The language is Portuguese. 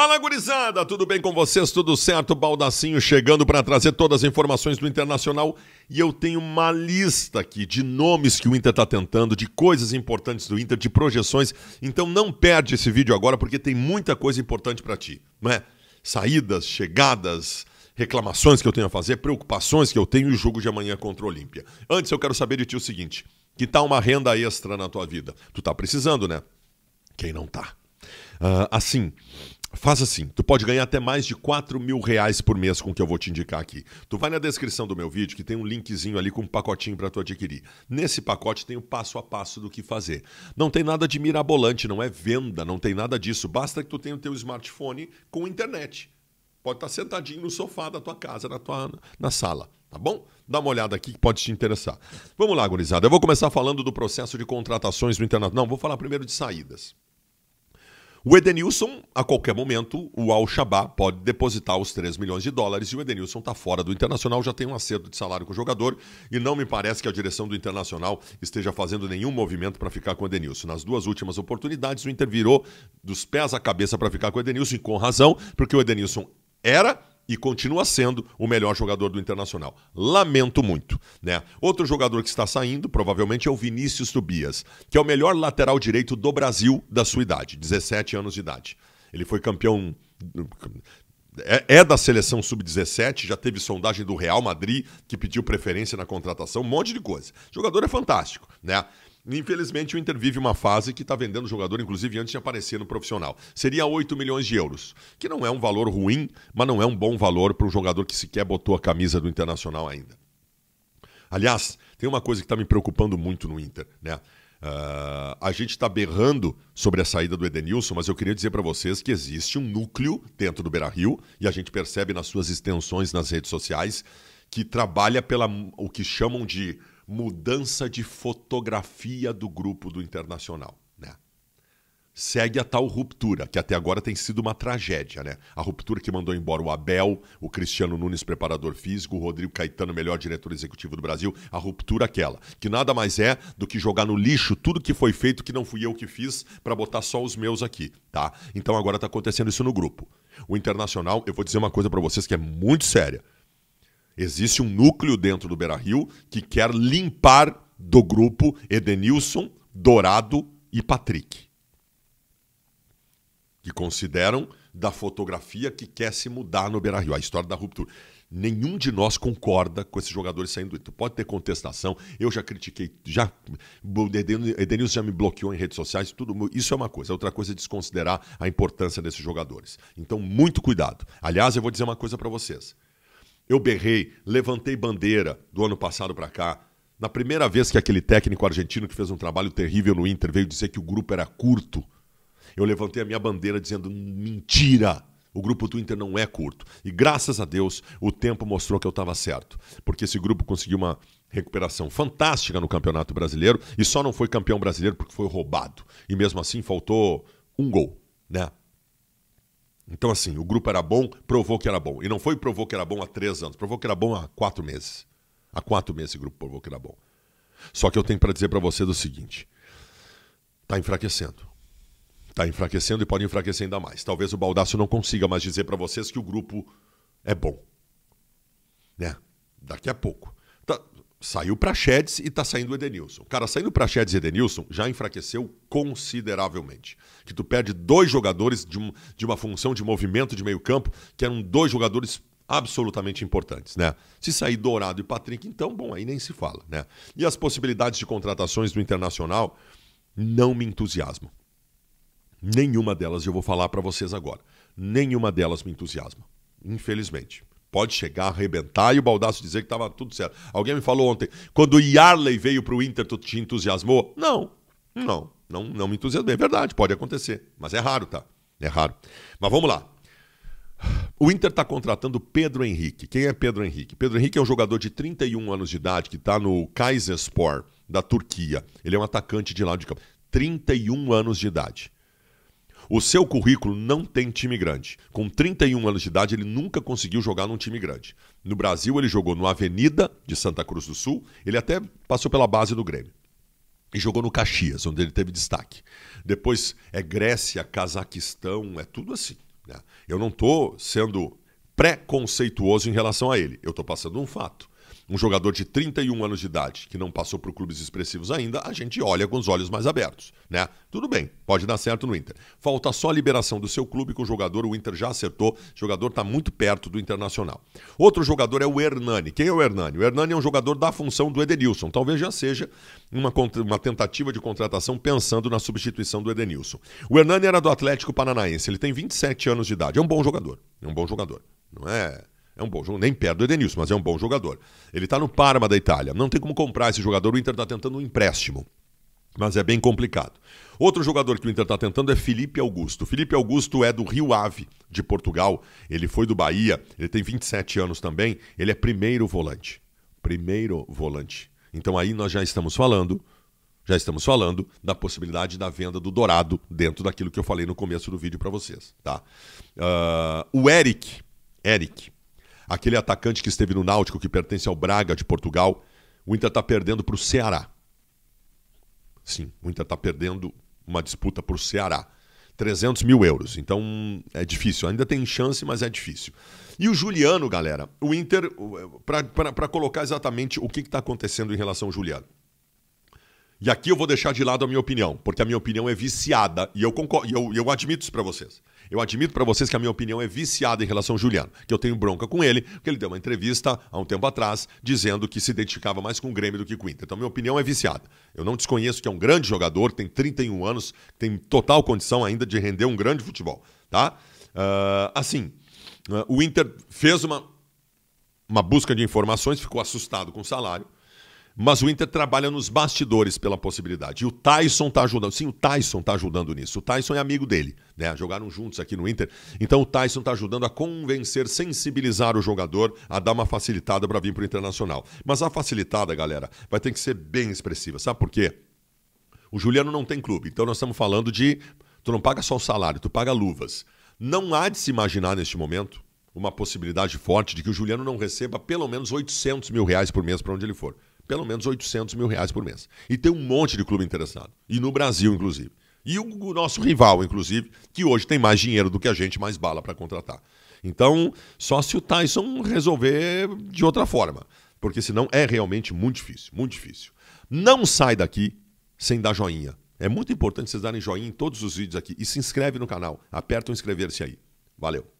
Fala, gurizada! Tudo bem com vocês? Tudo certo? Baldacinho chegando para trazer todas as informações do Internacional. E eu tenho uma lista aqui de nomes que o Inter está tentando, de coisas importantes do Inter, de projeções. Então não perde esse vídeo agora, porque tem muita coisa importante para ti. Não é? Saídas, chegadas, reclamações que eu tenho a fazer, preocupações que eu tenho e o jogo de amanhã contra o Olímpia. Antes, eu quero saber de ti o seguinte. Que tal uma renda extra na tua vida? Tu tá precisando, né? Quem não tá? Uh, assim, Faça assim, tu pode ganhar até mais de 4 mil reais por mês com o que eu vou te indicar aqui. Tu vai na descrição do meu vídeo que tem um linkzinho ali com um pacotinho para tu adquirir. Nesse pacote tem o passo a passo do que fazer. Não tem nada de mirabolante, não é venda, não tem nada disso. Basta que tu tenha o teu smartphone com internet. Pode estar tá sentadinho no sofá da tua casa, na tua na sala, tá bom? Dá uma olhada aqui que pode te interessar. Vamos lá, gurizada. Eu vou começar falando do processo de contratações no internet. Não, vou falar primeiro de saídas. O Edenilson, a qualquer momento, o Al-Shabaab pode depositar os 3 milhões de dólares e o Edenilson está fora do Internacional, já tem um acerto de salário com o jogador e não me parece que a direção do Internacional esteja fazendo nenhum movimento para ficar com o Edenilson. Nas duas últimas oportunidades, o Inter virou dos pés à cabeça para ficar com o Edenilson e com razão, porque o Edenilson era e continua sendo o melhor jogador do Internacional. Lamento muito, né? Outro jogador que está saindo, provavelmente, é o Vinícius Tobias, que é o melhor lateral direito do Brasil da sua idade, 17 anos de idade. Ele foi campeão é, é da seleção sub-17, já teve sondagem do Real Madrid, que pediu preferência na contratação, um monte de coisa. O jogador é fantástico, né? Infelizmente, o Inter vive uma fase que está vendendo o jogador, inclusive antes de aparecer no profissional. Seria 8 milhões de euros, que não é um valor ruim, mas não é um bom valor para um jogador que sequer botou a camisa do Internacional ainda. Aliás, tem uma coisa que está me preocupando muito no Inter, né? Uh, a gente está berrando sobre a saída do Edenilson, mas eu queria dizer para vocês que existe um núcleo dentro do Beira Rio, e a gente percebe nas suas extensões nas redes sociais, que trabalha pela o que chamam de mudança de fotografia do grupo do Internacional. Né? Segue a tal ruptura, que até agora tem sido uma tragédia. Né? A ruptura que mandou embora o Abel, o Cristiano Nunes, preparador físico, o Rodrigo Caetano, melhor diretor executivo do Brasil. A ruptura aquela, que nada mais é do que jogar no lixo tudo que foi feito, que não fui eu que fiz, para botar só os meus aqui. tá? Então agora está acontecendo isso no grupo. O Internacional, eu vou dizer uma coisa para vocês que é muito séria. Existe um núcleo dentro do Beira-Rio que quer limpar do grupo Edenilson, Dourado e Patrick. Que consideram da fotografia que quer se mudar no Beira-Rio, a história da ruptura. Nenhum de nós concorda com esses jogadores saindo. Então, pode ter contestação. Eu já critiquei, já Edenilson já me bloqueou em redes sociais, tudo. Isso é uma coisa. É outra coisa é desconsiderar a importância desses jogadores. Então, muito cuidado. Aliás, eu vou dizer uma coisa para vocês. Eu berrei, levantei bandeira do ano passado para cá. Na primeira vez que aquele técnico argentino que fez um trabalho terrível no Inter veio dizer que o grupo era curto, eu levantei a minha bandeira dizendo: mentira! O grupo do Inter não é curto. E graças a Deus, o tempo mostrou que eu estava certo. Porque esse grupo conseguiu uma recuperação fantástica no Campeonato Brasileiro e só não foi campeão brasileiro porque foi roubado. E mesmo assim faltou um gol, né? Então, assim, o grupo era bom, provou que era bom. E não foi provou que era bom há três anos, provou que era bom há quatro meses. Há quatro meses esse grupo provou que era bom. Só que eu tenho para dizer para você o seguinte: está enfraquecendo. Está enfraquecendo e pode enfraquecer ainda mais. Talvez o Baldaço não consiga mais dizer para vocês que o grupo é bom. Né? Daqui a pouco. Tá, saiu para Praxedes e está saindo o Edenilson. Cara, saindo para Praxedes e Edenilson já enfraqueceu consideravelmente. Que tu perde dois jogadores de, um, de uma função de movimento de meio campo, que eram dois jogadores absolutamente importantes, né? Se sair Dourado e Patrick, então, bom, aí nem se fala, né? E as possibilidades de contratações do Internacional não me entusiasmam. Nenhuma delas eu vou falar para vocês agora. Nenhuma delas me entusiasma, infelizmente pode chegar, arrebentar e o Baldasso dizer que estava tudo certo. Alguém me falou ontem, quando o Yarley veio para o Inter, tu te entusiasmou? Não, não, não, não me entusiasmei. É verdade, pode acontecer, mas é raro, tá? É raro. Mas vamos lá. O Inter está contratando Pedro Henrique. Quem é Pedro Henrique? Pedro Henrique é um jogador de 31 anos de idade que está no Kayserispor da Turquia. Ele é um atacante de lado de campo. 31 anos de idade. O seu currículo não tem time grande. Com 31 anos de idade, ele nunca conseguiu jogar num time grande. No Brasil, ele jogou no Avenida de Santa Cruz do Sul, ele até passou pela base do Grêmio. E jogou no Caxias, onde ele teve destaque. Depois é Grécia, Cazaquistão, é tudo assim. Né? Eu não estou sendo preconceituoso em relação a ele. Eu estou passando um fato um jogador de 31 anos de idade que não passou por clubes expressivos ainda, a gente olha com os olhos mais abertos, né? Tudo bem, pode dar certo no Inter. Falta só a liberação do seu clube com o jogador, o Inter já acertou, o jogador está muito perto do Internacional. Outro jogador é o Hernani. Quem é o Hernani? O Hernani é um jogador da função do Edenilson, talvez já seja uma, uma tentativa de contratação pensando na substituição do Edenilson. O Hernani era do Atlético Paranaense, ele tem 27 anos de idade, é um bom jogador, é um bom jogador, não é... É um bom jogo, nem perto do Edenilson, mas é um bom jogador. Ele está no Parma da Itália. Não tem como comprar esse jogador, o Inter está tentando um empréstimo. Mas é bem complicado. Outro jogador que o Inter está tentando é Felipe Augusto. Felipe Augusto é do Rio Ave, de Portugal. Ele foi do Bahia, ele tem 27 anos também. Ele é primeiro volante. Primeiro volante. Então aí nós já estamos falando já estamos falando da possibilidade da venda do Dourado dentro daquilo que eu falei no começo do vídeo para vocês, tá? Uh, o Eric, Eric, Aquele atacante que esteve no Náutico, que pertence ao Braga de Portugal, o Inter está perdendo para o Ceará. Sim, o Inter está perdendo uma disputa para o Ceará. 300 mil euros. Então é difícil. Ainda tem chance, mas é difícil. E o Juliano, galera. O Inter, é, para colocar exatamente o que está acontecendo em relação ao Juliano. E aqui eu vou deixar de lado a minha opinião, porque a minha opinião é viciada. E eu concordo, eu, eu admito isso para vocês. Eu admito para vocês que a minha opinião é viciada em relação ao Juliano, que eu tenho bronca com ele, porque ele deu uma entrevista há um tempo atrás dizendo que se identificava mais com o Grêmio do que com o Inter. Então, minha opinião é viciada. Eu não desconheço que é um grande jogador, tem 31 anos, tem total condição ainda de render um grande futebol, tá? Uh, assim, uh, o Inter fez uma, uma busca de informações, ficou assustado com o salário, mas o Inter trabalha nos bastidores pela possibilidade. E o Tyson está ajudando. Sim, o Tyson está ajudando nisso. O Tyson é amigo dele, né? Jogaram juntos aqui no Inter. Então o Tyson está ajudando a convencer, sensibilizar o jogador a dar uma facilitada para vir para o Internacional. Mas a facilitada, galera, vai ter que ser bem expressiva. Sabe por quê? O Juliano não tem clube, então nós estamos falando de. Tu não paga só o salário, tu paga luvas. Não há de se imaginar neste momento uma possibilidade forte de que o Juliano não receba pelo menos 800 mil reais por mês para onde ele for pelo menos 800 mil reais por mês. E tem um monte de clube interessado. E no Brasil, inclusive. E o, nosso rival, inclusive, que hoje tem mais dinheiro do que a gente, mais bala para contratar. Então, só se o Tyson resolver de outra forma. Porque senão é realmente muito difícil, muito difícil. Não sai daqui sem dar joinha. É muito importante vocês darem joinha em todos os vídeos aqui. E se inscreve no canal. Aperta o inscrever-se aí. Valeu!